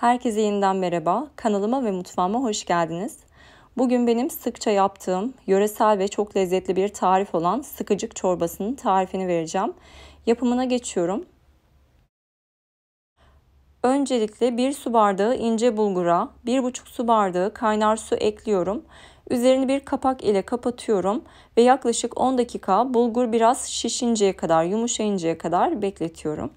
Herkese yeniden merhaba. Kanalıma ve mutfağıma hoş geldiniz. Bugün benim sıkça yaptığım yöresel ve çok lezzetli bir tarif olan sıkıcık çorbasının tarifini vereceğim. Yapımına geçiyorum. Öncelikle 1 su bardağı ince bulgura, 1,5 su bardağı kaynar su ekliyorum. Üzerini bir kapak ile kapatıyorum ve yaklaşık 10 dakika bulgur biraz şişinceye kadar, yumuşayıncaya kadar bekletiyorum.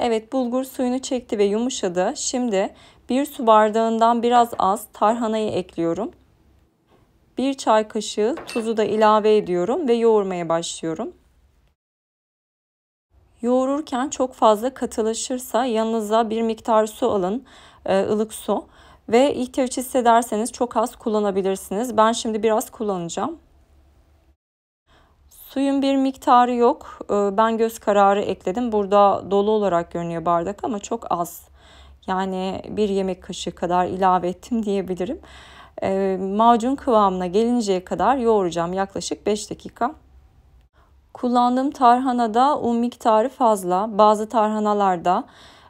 Evet bulgur suyunu çekti ve yumuşadı. Şimdi bir su bardağından biraz az tarhanayı ekliyorum. Bir çay kaşığı tuzu da ilave ediyorum ve yoğurmaya başlıyorum. Yoğururken çok fazla katılaşırsa yanınıza bir miktar su alın, e, ılık su ve ihtiyaç hissederseniz çok az kullanabilirsiniz. Ben şimdi biraz kullanacağım. Suyun bir miktarı yok. Ee, ben göz kararı ekledim. Burada dolu olarak görünüyor bardak ama çok az. Yani bir yemek kaşığı kadar ilave ettim diyebilirim. Ee, macun kıvamına gelinceye kadar yoğuracağım yaklaşık 5 dakika. Kullandığım tarhanada un miktarı fazla. Bazı tarhanalarda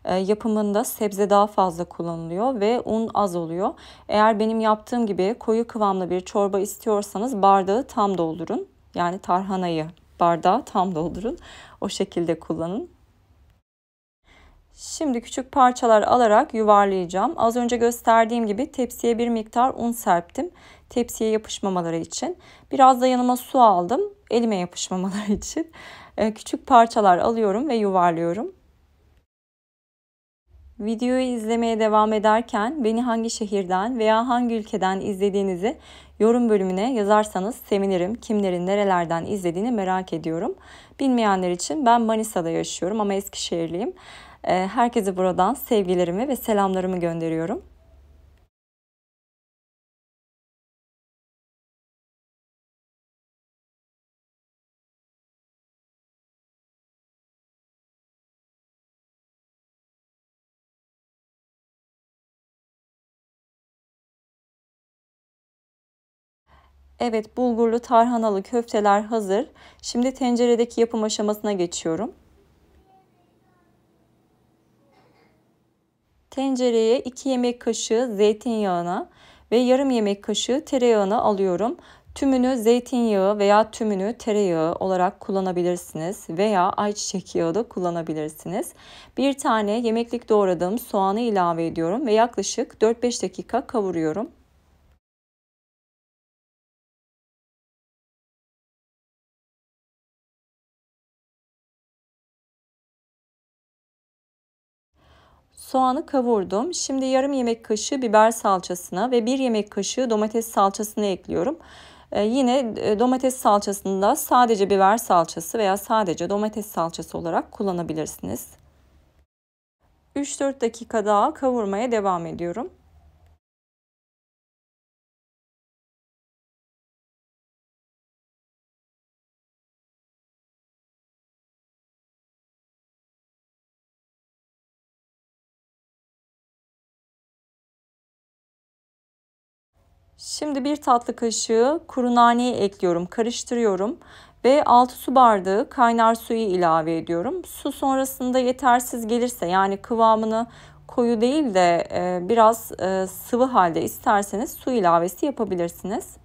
e, yapımında sebze daha fazla kullanılıyor ve un az oluyor. Eğer benim yaptığım gibi koyu kıvamlı bir çorba istiyorsanız bardağı tam doldurun. Yani tarhanayı bardağı tam doldurun. O şekilde kullanın. Şimdi küçük parçalar alarak yuvarlayacağım. Az önce gösterdiğim gibi tepsiye bir miktar un serptim. Tepsiye yapışmamaları için. Biraz da yanıma su aldım. Elime yapışmamaları için. Ee, küçük parçalar alıyorum ve yuvarlıyorum. Videoyu izlemeye devam ederken beni hangi şehirden veya hangi ülkeden izlediğinizi yorum bölümüne yazarsanız sevinirim. Kimlerin nerelerden izlediğini merak ediyorum. Bilmeyenler için ben Manisa'da yaşıyorum ama Eskişehirliyim. Herkese buradan sevgilerimi ve selamlarımı gönderiyorum. Evet bulgurlu tarhanalı köfteler hazır. Şimdi tenceredeki yapım aşamasına geçiyorum. Tencereye 2 yemek kaşığı zeytinyağına ve yarım yemek kaşığı tereyağını alıyorum. Tümünü zeytinyağı veya tümünü tereyağı olarak kullanabilirsiniz veya ayçiçek yağı da kullanabilirsiniz. Bir tane yemeklik doğradığım soğanı ilave ediyorum ve yaklaşık 4-5 dakika kavuruyorum. Soğanı kavurdum. Şimdi yarım yemek kaşığı biber salçasına ve bir yemek kaşığı domates salçasına ekliyorum. Ee, yine e, domates salçasını da sadece biber salçası veya sadece domates salçası olarak kullanabilirsiniz. 3-4 dakika daha kavurmaya devam ediyorum. Şimdi bir tatlı kaşığı kuru nane ekliyorum, karıştırıyorum ve 6 su bardağı kaynar suyu ilave ediyorum. Su sonrasında yetersiz gelirse yani kıvamını koyu değil de e, biraz e, sıvı halde isterseniz su ilavesi yapabilirsiniz.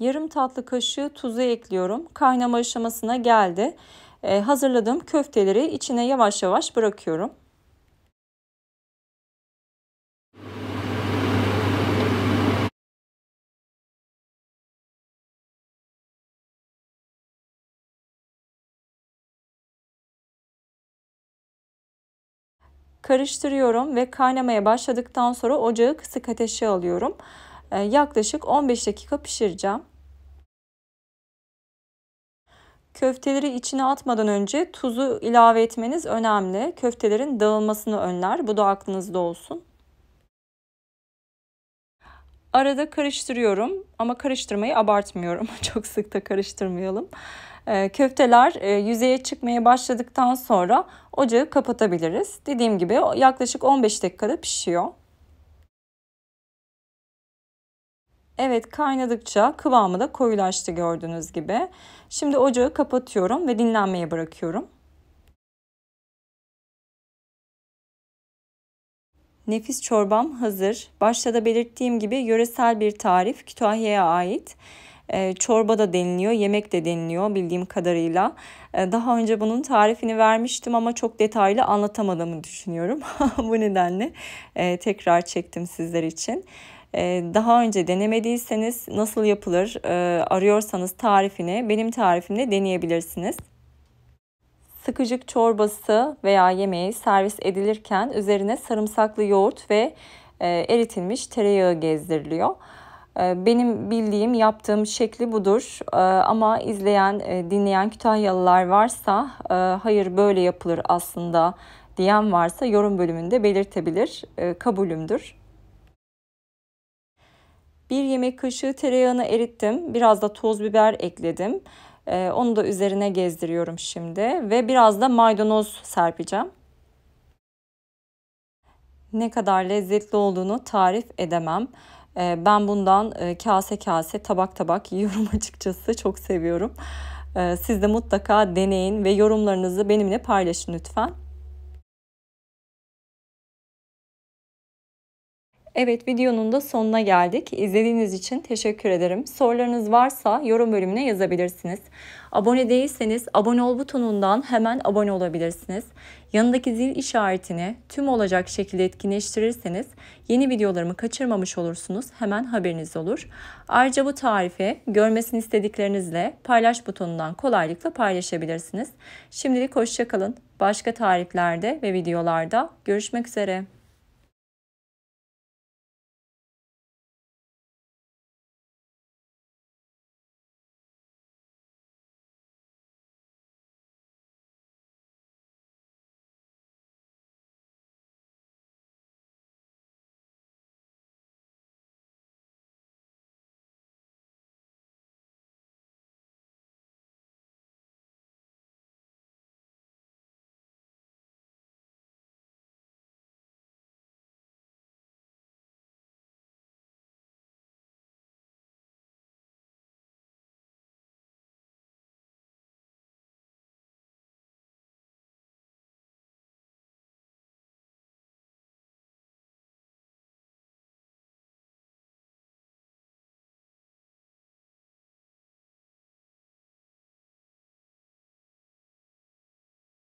yarım tatlı kaşığı tuzu ekliyorum. Kaynama aşamasına geldi. Ee, hazırladığım köfteleri içine yavaş yavaş bırakıyorum. Karıştırıyorum ve kaynamaya başladıktan sonra ocağı kısık ateşe alıyorum. Ee, yaklaşık 15 dakika pişireceğim. Köfteleri içine atmadan önce tuzu ilave etmeniz önemli. Köftelerin dağılmasını önler. Bu da aklınızda olsun. Arada karıştırıyorum ama karıştırmayı abartmıyorum. Çok sık da karıştırmayalım. Ee, köfteler e, yüzeye çıkmaya başladıktan sonra ocağı kapatabiliriz. Dediğim gibi yaklaşık 15 dakikada pişiyor. Evet kaynadıkça kıvamı da koyulaştı gördüğünüz gibi. Şimdi ocağı kapatıyorum ve dinlenmeye bırakıyorum. Nefis çorbam hazır. Başta da belirttiğim gibi yöresel bir tarif Kütahya'ya ait. E, çorba da deniliyor, yemek de deniliyor bildiğim kadarıyla. E, daha önce bunun tarifini vermiştim ama çok detaylı anlatamadığımı düşünüyorum. Bu nedenle e, tekrar çektim sizler için. Ee, daha önce denemediyseniz nasıl yapılır ee, arıyorsanız tarifini benim tarifimle deneyebilirsiniz. Sıkıcık çorbası veya yemeği servis edilirken üzerine sarımsaklı yoğurt ve e, eritilmiş tereyağı gezdiriliyor. Ee, benim bildiğim, yaptığım şekli budur. Ama izleyen, e, dinleyen Kütahyalılar varsa e, hayır böyle yapılır aslında diyen varsa yorum bölümünde belirtebilir. Kabulümdür. 1 yemek kaşığı tereyağını erittim. Biraz da toz biber ekledim. Ee, onu da üzerine gezdiriyorum şimdi. Ve biraz da maydanoz serpeceğim. Ne kadar lezzetli olduğunu tarif edemem. Ee, ben bundan e, kase kase tabak tabak yiyorum açıkçası. Çok seviyorum. Ee, siz de mutlaka deneyin ve yorumlarınızı benimle paylaşın lütfen. Evet videonun da sonuna geldik. İzlediğiniz için teşekkür ederim. Sorularınız varsa yorum bölümüne yazabilirsiniz. Abone değilseniz abone ol butonundan hemen abone olabilirsiniz. Yanındaki zil işaretini tüm olacak şekilde etkinleştirirseniz yeni videolarımı kaçırmamış olursunuz. Hemen haberiniz olur. Ayrıca bu tarifi görmesini istediklerinizle paylaş butonundan kolaylıkla paylaşabilirsiniz. Şimdilik hoşçakalın. Başka tariflerde ve videolarda görüşmek üzere.